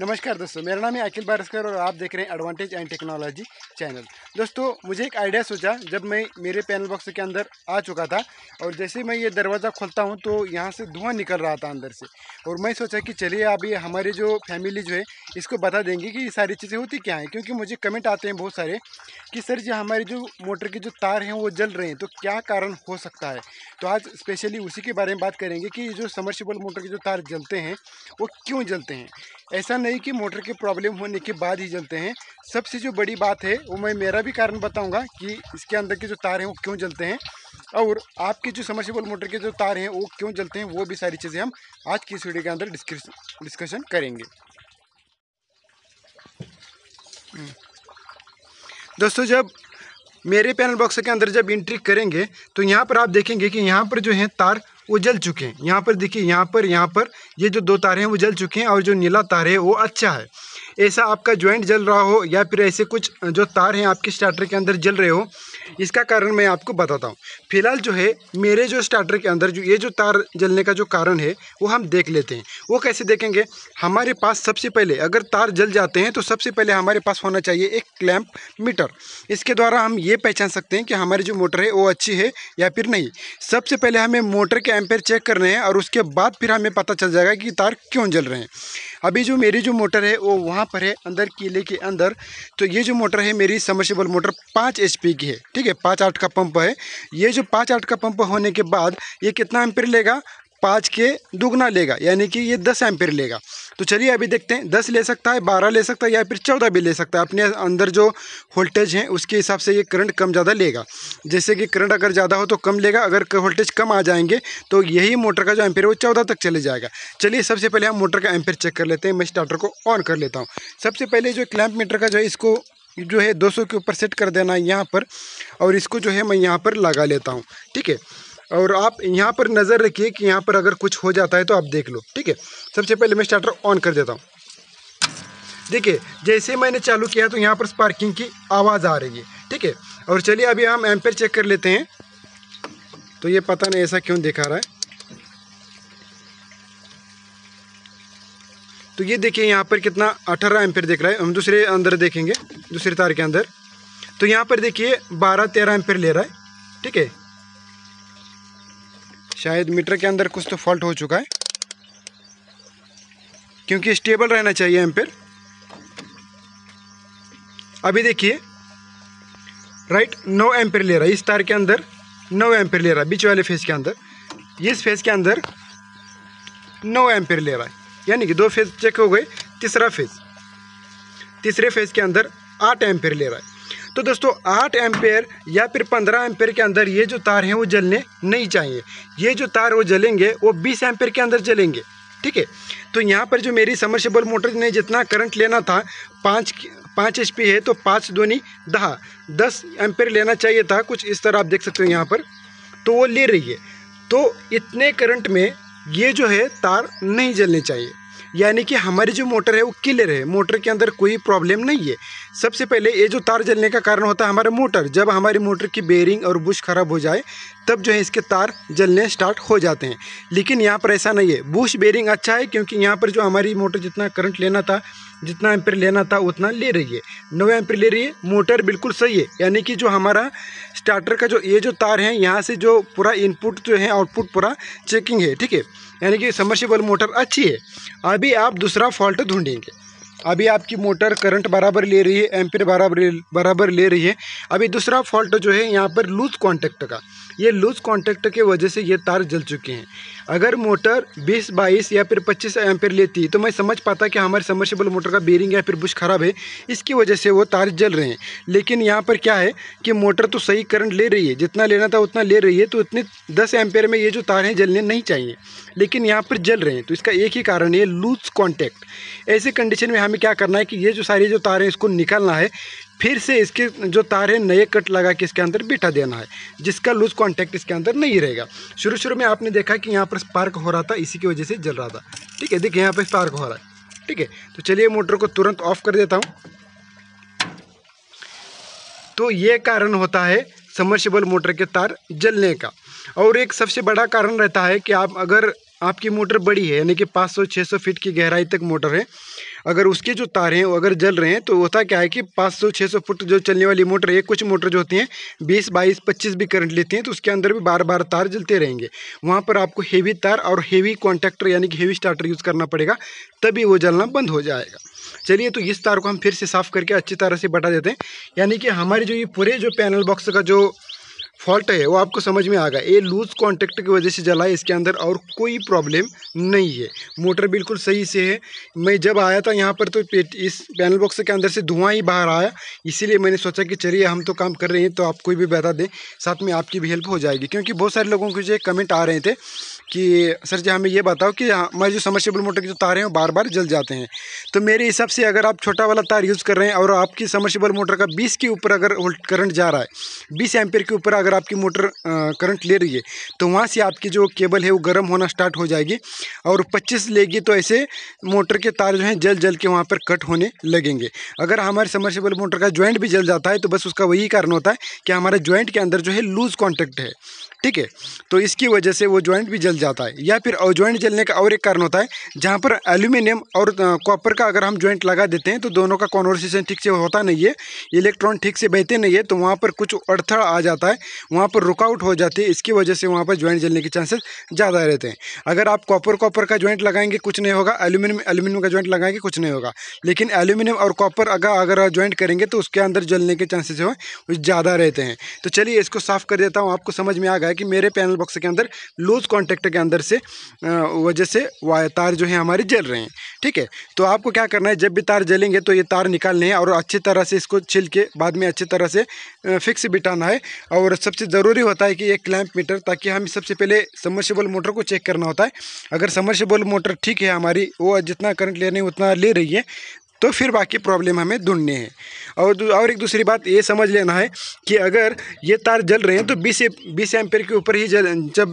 नमस्कार दोस्तों मेरा नाम है अखिल भारस्कर और आप देख रहे हैं एडवांटेज एंड टेक्नोलॉजी चैनल दोस्तों मुझे एक आइडिया सोचा जब मैं मेरे पैनल बॉक्स के अंदर आ चुका था और जैसे मैं ये दरवाज़ा खोलता हूँ तो यहाँ से धुआं निकल रहा था अंदर से और मैं सोचा कि चलिए अभी हमारी जो फैमिली जो है इसको बता देंगे कि ये सारी चीज़ें होती क्या हैं क्योंकि मुझे कमेंट आते हैं बहुत सारे कि सर जी हमारे जो मोटर के जो तार हैं वो जल रहे हैं तो क्या कारण हो सकता है तो आज स्पेशली उसी के बारे में बात करेंगे कि जो समर्सिबल मोटर के जो तार जलते हैं वो क्यों जलते हैं ऐसा नहीं नहीं कि मोटर की प्रॉब्लम होने के बाद ही जलते हैं सबसे जो बड़ी बात है वो मैं मेरा भी कारण बताऊंगा कि इसके अंदर के जो तार हैं वो क्यों जलते हैं और आपके जो समर्सिबल मोटर के जो तार हैं वो क्यों जलते हैं वो भी सारी चीज़ें हम आज की इस वीडियो के अंदर डिस्कशन करेंगे हम्म। दोस्तों जब मेरे पैनल बॉक्स के अंदर जब इंट्री करेंगे तो यहाँ पर आप देखेंगे कि यहाँ पर जो है तार वो जल चुके हैं यहाँ पर देखिए यहाँ पर यहाँ पर ये जो दो तारे हैं वो जल चुके हैं और जो नीला तार है वो अच्छा है ऐसा आपका ज्वाइंट जल रहा हो या फिर ऐसे कुछ जो तार हैं आपके स्टार्टर के अंदर जल रहे हो इसका कारण मैं आपको बताता हूँ फिलहाल जो है मेरे जो स्टार्टर के अंदर जो ये जो तार जलने का जो कारण है वो हम देख लेते हैं वो कैसे देखेंगे हमारे पास सबसे पहले अगर तार जल जाते हैं तो सबसे पहले हमारे पास होना चाहिए एक क्लैम्प मीटर इसके द्वारा हम ये पहचान सकते हैं कि हमारी जो मोटर है वो अच्छी है या फिर नहीं सबसे पहले हमें मोटर के एम्पेयर चेक करने हैं और उसके बाद फिर हमें पता चल जाएगा कि तार क्यों जल रहे हैं अभी जो मेरी जो मोटर है वो वहाँ पर है अंदर किले के अंदर तो ये जो मोटर है मेरी समर्सेबल मोटर पाँच एच की है ठीक है पाँच आठ का पंप है ये जो पाँच आठ का पंप होने के बाद ये कितना एम्पियर लेगा पाँच के दुगना लेगा यानी कि ये दस एम्पेयर लेगा तो चलिए अभी देखते हैं दस ले सकता है बारह ले सकता है या फिर चौदह भी ले सकता है अपने अंदर जो वोल्टेज है उसके हिसाब से ये करंट कम ज़्यादा लेगा जैसे कि करंट अगर ज़्यादा हो तो कम लेगा अगर वोल्टेज कम आ जाएंगे तो यही मोटर का जो है वो चौदह तक चले जाएगा चलिए सबसे पहले हम मोटर का एम्पेयर चेक कर लेते हैं मैं स्टार्टर को ऑन कर लेता हूँ सबसे पहले जो क्लैम्प मीटर का जो है इसको जो है दो के ऊपर सेट कर देना है यहाँ पर और इसको जो है मैं यहाँ पर लगा लेता हूँ ठीक है और आप यहाँ पर नज़र रखिए कि यहाँ पर अगर कुछ हो जाता है तो आप देख लो ठीक है सबसे पहले मैं स्टार्टर ऑन कर देता हूँ देखिए जैसे मैंने चालू किया तो यहाँ पर स्पार्किंग की आवाज़ आ रही है ठीक है और चलिए अभी हम एम्पेयर चेक कर लेते हैं तो ये पता नहीं ऐसा क्यों दिखा रहा है तो ये देखिए यहाँ पर कितना अठारह एम्पेयर दिख रहा है हम दूसरे अंदर देखेंगे दूसरे तार के अंदर तो यहाँ पर देखिए बारह तेरह एम्पेयर ले रहा है ठीक है शायद मीटर के अंदर कुछ तो फॉल्ट हो चुका है क्योंकि स्टेबल रहना चाहिए एम्पेयर अभी देखिए राइट नौ एम्पेयर ले रहा है इस तार के अंदर नौ एम्पेयर ले रहा है बीच वाले फेज के अंदर इस फेज के अंदर नौ एम्पेयर ले रहा है यानी कि दो फेज चेक हो गए तीसरा फेज तीसरे फेज के अंदर आठ एम्पेयर ले रहा है तो दोस्तों आठ एम्पेयर या फिर पंद्रह एम्पेयर के अंदर ये जो तार हैं वो जलने नहीं चाहिए ये जो तार वो जलेंगे वो बीस एम्पेयर के अंदर जलेंगे ठीक है तो यहाँ पर जो मेरी समर्सेबल मोटर ने जितना करंट लेना था पाँच पाँच एच है तो पाँच ध्वनी दहा दस एम्पेयर लेना चाहिए था कुछ इस तरह आप देख सकते हो यहाँ पर तो वो ले रही है तो इतने करंट में ये जो है तार नहीं जलने चाहिए यानी कि हमारी जो मोटर है वो क्लियर है मोटर के अंदर कोई प्रॉब्लम नहीं है सबसे पहले ये जो तार जलने का कारण होता है हमारा मोटर जब हमारी मोटर की बेयरिंग और बुश खराब हो जाए तब जो है इसके तार जलने स्टार्ट हो जाते हैं लेकिन यहाँ पर ऐसा नहीं है बूश बेरिंग अच्छा है क्योंकि यहाँ पर जो हमारी मोटर जितना करंट लेना था जितना एम्पियर लेना था उतना ले रही है नौ एम्पियर ले रही है मोटर बिल्कुल सही है यानी कि जो हमारा स्टार्टर का जो ये जो तार है यहाँ से जो पूरा इनपुट जो है आउटपुट पूरा चेकिंग है ठीक है यानी कि समर्सीबल मोटर अच्छी है अभी आप दूसरा फॉल्ट ढूंढेंगे अभी आपकी मोटर करंट बराबर ले रही है एम्पियर बराबर बराबर ले रही है अभी दूसरा फॉल्ट जो है यहाँ पर लूज कॉन्टैक्ट का ये लूज कॉन्टैक्ट के वजह से ये तार जल चुके हैं अगर मोटर 20 22 या फिर 25 एम्पेयर लेती तो मैं समझ पाता कि हमारे समर्सेबल मोटर का बेरिंग या फिर बुश खराब है इसकी वजह से वो तार जल रहे हैं लेकिन यहाँ पर क्या है कि मोटर तो सही करंट ले रही है जितना लेना था उतना ले रही है तो उतने दस एम्पेयर में ये जो तार हैं जलने नहीं चाहिए लेकिन यहाँ पर जल रहे हैं तो इसका एक ही कारण है लूज कॉन्टैक्ट ऐसे कंडीशन में हमें क्या करना है कि ये जो सारी जो तार हैं इसको निकालना है फिर से इसके जो तार है नए कट लगा के इसके अंदर बिठा देना है जिसका लूज कॉन्टैक्ट इसके अंदर नहीं रहेगा शुरू शुरू में आपने देखा कि यहाँ पर स्पार्क हो रहा था इसी की वजह से जल रहा था ठीक है देखिए यहाँ पर स्पार्क हो रहा है ठीक है तो चलिए मोटर को तुरंत ऑफ कर देता हूँ तो ये कारण होता है समर्सिबल मोटर के तार जलने का और एक सबसे बड़ा कारण रहता है कि आप अगर आपकी मोटर बड़ी है यानी कि 500-600 फीट की गहराई तक मोटर है अगर उसके जो तार हैं वो अगर जल रहे हैं तो होता क्या है कि 500-600 फुट जो चलने वाली मोटर है कुछ मोटर जो होती हैं 20 बाईस 25 भी करंट लेती हैं तो उसके अंदर भी बार बार तार जलते रहेंगे वहाँ पर आपको हेवी तार और हेवी कॉन्टैक्टर यानी कि हेवी स्टार्टर यूज़ करना पड़ेगा तभी वो जलना बंद हो जाएगा चलिए तो इस तार को हम फिर से साफ़ करके अच्छी तरह से बटा देते हैं यानी कि हमारे जो ये पूरे जो पैनल बॉक्स का जो फॉल्ट है वो आपको समझ में आ गया ये लूज़ कॉन्टैक्ट की वजह से जला है इसके अंदर और कोई प्रॉब्लम नहीं है मोटर बिल्कुल सही से है मैं जब आया था यहाँ पर तो पेट इस पैनल बॉक्स के अंदर से धुआं ही बाहर आया इसीलिए मैंने सोचा कि चलिए हम तो काम कर रहे हैं तो आप कोई भी बता दें साथ में आपकी भी हेल्प हो जाएगी क्योंकि बहुत सारे लोगों के जो कमेंट आ रहे थे कि सर जी हमें ये बताओ कि हमारे जो समरसेबल मोटर के जो तार हैं वो बार बार जल जाते हैं तो मेरे हिसाब से अगर आप छोटा वाला तार यूज़ कर रहे हैं और आपकी समरसेबल मोटर का 20 के ऊपर अगर करंट जा रहा है 20 एम्पेयर के ऊपर अगर आपकी मोटर करंट ले रही है तो वहाँ से आपकी जो केबल है वो गर्म होना स्टार्ट हो जाएगी और पच्चीस लेगी तो ऐसे मोटर के तार जो हैं जल जल के वहाँ पर कट होने लगेंगे अगर हमारे समरसेबल मोटर का ज्वाइंट भी जल जाता है तो बस उसका वही कारण होता है कि हमारे ज्वाइंट के अंदर जो है लूज़ कॉन्टैक्ट है ठीक है तो इसकी वजह से वो ज्वाइंट भी जल जाता है या फिर ज्वाइंट जलने का और एक कारण होता है जहाँ पर एल्यूमिनियम और कॉपर का अगर हम ज्वाइंट लगा देते हैं तो दोनों का कॉन्वर्सेशन ठीक से होता नहीं है इलेक्ट्रॉन ठीक से बहते नहीं है तो वहाँ पर कुछ अड़थड़ आ जाता है वहाँ पर रुकआउट हो जाती है इसकी वजह से वहाँ पर ज्वाइंट जलने के चांसेस ज़्यादा रहते हैं अगर आप कॉपर कॉपर का ज्वाइंट लगाएंगे कुछ नहीं होगा एल्यूमिनियम एल्यूमिनियम का ज्वाइंट लगाएंगे कुछ नहीं होगा लेकिन एल्यूमिनियम और कॉपर अगर अगर ज्वाइंट करेंगे तो उसके अंदर जलने के चांसेस जो है ज़्यादा रहते हैं तो चलिए इसको साफ कर देता हूँ आपको समझ में आ गया कि मेरे पैनल बॉक्स के अंदर लूज कॉन्टैक्ट के अंदर से वजह से वायर तार जो है हमारे जल रहे हैं ठीक है तो आपको क्या करना है जब भी तार जलेंगे तो ये तार निकालने हैं और अच्छी तरह से इसको छिल के बाद में अच्छी तरह से फिक्स बिठाना है और सबसे ज़रूरी होता है कि एक क्लैंप मीटर ताकि हम सबसे पहले समर्सेबल मोटर को चेक करना होता है अगर समर्सेबल मोटर ठीक है हमारी वो जितना करंट ले रही उतना ले रही है तो फिर बाकी प्रॉब्लम हमें ढूंढने हैं और और एक दूसरी बात ये समझ लेना है कि अगर ये तार जल रहे हैं तो बीस बीस एम्पेयर के ऊपर ही जल जब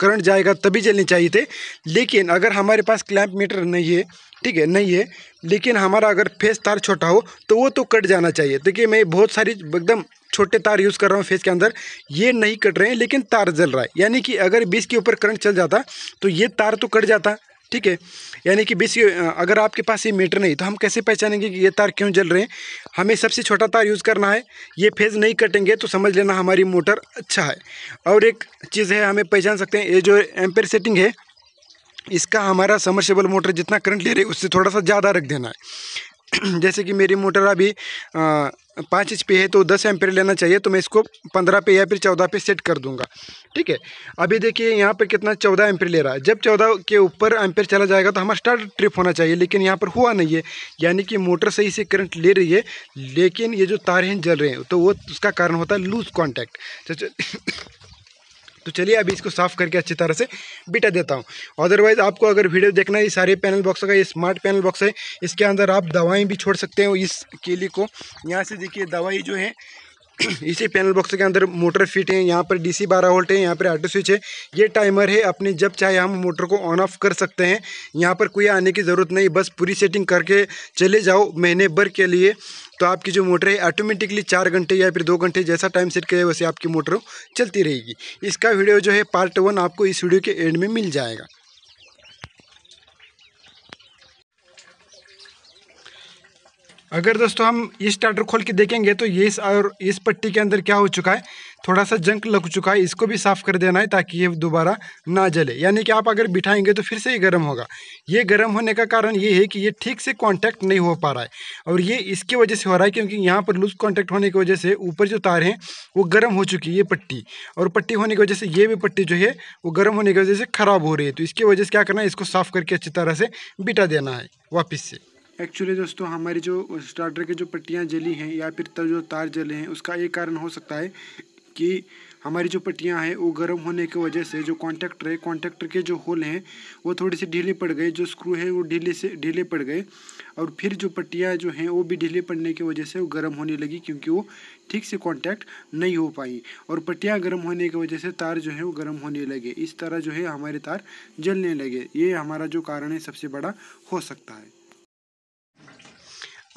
करंट जाएगा तभी जलने चाहिए थे लेकिन अगर हमारे पास क्लैंप मीटर नहीं है ठीक है नहीं है लेकिन हमारा अगर फेस तार छोटा हो तो वो तो कट जाना चाहिए देखिए मैं बहुत सारी एकदम छोटे तार यूज़ कर रहा हूँ फेस के अंदर ये नहीं कट रहे हैं लेकिन तार जल रहा है यानी कि अगर बीस के ऊपर करंट चल जाता तो ये तार तो कट जाता ठीक है यानी कि बीस अगर आपके पास ये मीटर नहीं तो हम कैसे पहचानेंगे कि ये तार क्यों जल रहे हैं हमें सबसे छोटा तार यूज़ करना है ये फेज़ नहीं कटेंगे तो समझ लेना हमारी मोटर अच्छा है और एक चीज़ है हमें पहचान सकते हैं ये जो एम्पेयर सेटिंग है इसका हमारा समर्सेबल मोटर जितना करंट ले रही है उससे थोड़ा सा ज़्यादा रख देना है जैसे कि मेरी मोटर अभी पाँच एच पे है तो दस एम्पेयर लेना चाहिए तो मैं इसको पंद्रह पे या फिर चौदह पे सेट कर दूंगा ठीक है अभी देखिए यहाँ पर कितना चौदह एम्पेयर ले रहा है जब चौदह के ऊपर एम्पेयर चला जाएगा तो हमारा स्टार्ट ट्रिप होना चाहिए लेकिन यहाँ पर हुआ नहीं है यानी कि मोटर सही से करंट ले रही है लेकिन ये जो तार हैं जल रहे हैं तो वो उसका कारण होता है लूज़ कॉन्टैक्ट तो तो चलिए अभी इसको साफ़ करके अच्छी तरह से बिटा देता हूँ अदरवाइज़ आपको अगर वीडियो देखना है ये सारे पैनल बॉक्स का ये स्मार्ट पैनल बॉक्स है इसके अंदर आप दवाएँ भी छोड़ सकते हो इस केली को यहाँ से देखिए दवाई जो है इसी पैनल बॉक्स के अंदर मोटर फिट है यहाँ पर डीसी 12 वोल्ट है यहाँ पर ऑटो स्विच है ये टाइमर है अपने जब चाहे हम मोटर को ऑन ऑफ कर सकते हैं यहाँ पर कोई आने की ज़रूरत नहीं बस पूरी सेटिंग करके चले जाओ महीने भर के लिए तो आपकी जो मोटर है ऑटोमेटिकली चार घंटे या फिर दो घंटे जैसा टाइम सेट करे वैसे आपकी मोटर चलती रहेगी इसका वीडियो जो है पार्ट वन आपको इस वीडियो के एंड में मिल जाएगा अगर दोस्तों हम ये स्टार्टर खोल के देखेंगे तो ये इस और इस पट्टी के अंदर क्या हो चुका है थोड़ा सा जंक लग चुका है इसको भी साफ़ कर देना है ताकि ये दोबारा ना जले यानी कि आप अगर बिठाएंगे तो फिर से ये गर्म होगा ये गर्म होने का कारण ये है कि ये ठीक से कांटेक्ट नहीं हो पा रहा है और ये इसकी वजह से हो रहा है क्योंकि यहाँ पर लूज़ कॉन्टैक्ट होने की वजह से ऊपर जो तार हैं वो गर्म हो चुकी है ये पट्टी और पट्टी होने की वजह से ये भी पट्टी जो है वो गर्म होने की वजह से ख़राब हो रही है तो इसकी वजह से क्या करना है इसको साफ़ करके अच्छी तरह से बिठा देना है वापस से एक्चुअली दोस्तों हमारी जो स्टार्टर की जो पट्टियाँ जली हैं या फिर तब तो जो तार जले हैं उसका एक कारण हो सकता है कि हमारी जो पट्टियाँ हैं वो गर्म होने की वजह से जो कॉन्टैक्टर है कॉन्टैक्टर के जो होल हैं वो थोड़ी सी ढीले पड़ गए जो स्क्रू है वो ढीले से ढीले पड़ गए और फिर जो पट्टियाँ जो हैं वो भी ढीले पड़ने की वजह से वो गर्म होने लगी क्योंकि वो ठीक से कॉन्टेक्ट नहीं हो पाई और पट्टियाँ गर्म होने की वजह से तार जो है वो गर्म होने लगे इस तरह जो है हमारे तार जलने लगे ये हमारा जो कारण है सबसे बड़ा हो सकता है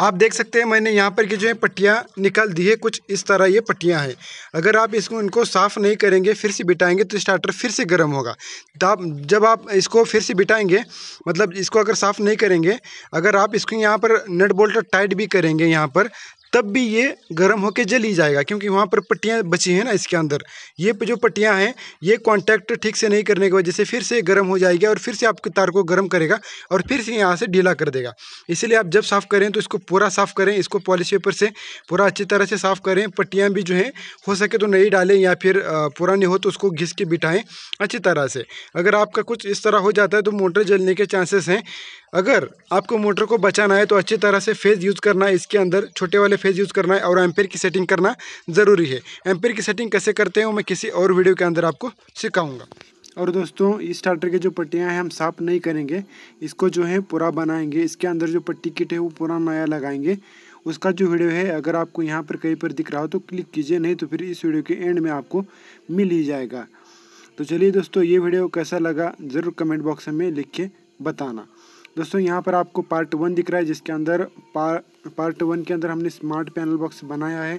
आप देख सकते हैं मैंने यहाँ पर की जो है पट्टियाँ निकाल दी है कुछ इस तरह ये पट्टियाँ हैं अगर आप इसको इनको साफ़ नहीं करेंगे फिर से बिटाएंगे तो स्टार्टर फिर से गर्म होगा तब जब आप इसको फिर से बिटाएंगे मतलब इसको अगर साफ़ नहीं करेंगे अगर आप इसको यहाँ पर नट बोल्ट टाइट भी करेंगे यहाँ पर तब भी ये गर्म होकर जल ही जाएगा क्योंकि वहाँ पर पट्टियाँ बची हैं ना इसके अंदर ये जो पट्टियाँ हैं ये कॉन्टैक्ट ठीक से नहीं करने की वजह से फिर से गर्म हो जाएगी और फिर से आपके तार को गर्म करेगा और फिर से यहाँ से ढीला कर देगा इसीलिए आप जब साफ़ करें तो इसको पूरा साफ़ करें इसको पॉलिश पेपर से पूरा अच्छी तरह से साफ़ करें पट्टियाँ भी जो हैं हो सके तो नहीं डालें या फिर पुरानी हो तो उसको घिस के बिठाएँ अच्छी तरह से अगर आपका कुछ इस तरह हो जाता है तो मोटर जलने के चांसेस हैं अगर आपको मोटर को बचाना है तो अच्छी तरह से फेज़ यूज़ करना है इसके अंदर छोटे वाले फेज़ यूज़ करना है और एम्पेयर की सेटिंग करना ज़रूरी है एम्पेयर की सेटिंग कैसे करते हैं वो मैं किसी और वीडियो के अंदर आपको सिखाऊंगा और दोस्तों इस स्टार्टर के जो पट्टियाँ हैं हम साफ नहीं करेंगे इसको जो है पूरा बनाएंगे इसके अंदर जो पट्टी किट है वो पूरा नया लगाएंगे उसका जो वीडियो है अगर आपको यहाँ पर कहीं पर दिख रहा हो तो क्लिक कीजिए नहीं तो फिर इस वीडियो के एंड में आपको मिल ही जाएगा तो चलिए दोस्तों ये वीडियो कैसा लगा ज़रूर कमेंट बॉक्स में लिख के बताना दोस्तों यहाँ पर आपको पार्ट वन दिख रहा है जिसके अंदर पार पार्ट वन के अंदर हमने स्मार्ट पैनल बॉक्स बनाया है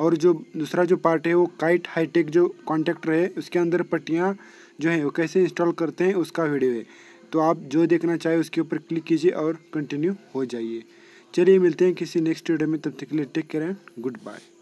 और जो दूसरा जो पार्ट है वो काइट हाईटेक जो कॉन्टैक्टर है उसके अंदर पट्टियाँ जो हैं वो कैसे इंस्टॉल करते हैं उसका वीडियो है तो आप जो देखना चाहे उसके ऊपर क्लिक कीजिए और कंटिन्यू हो जाइए चलिए मिलते हैं किसी नेक्स्ट वीडियो में तब तक के लिए take care and good bye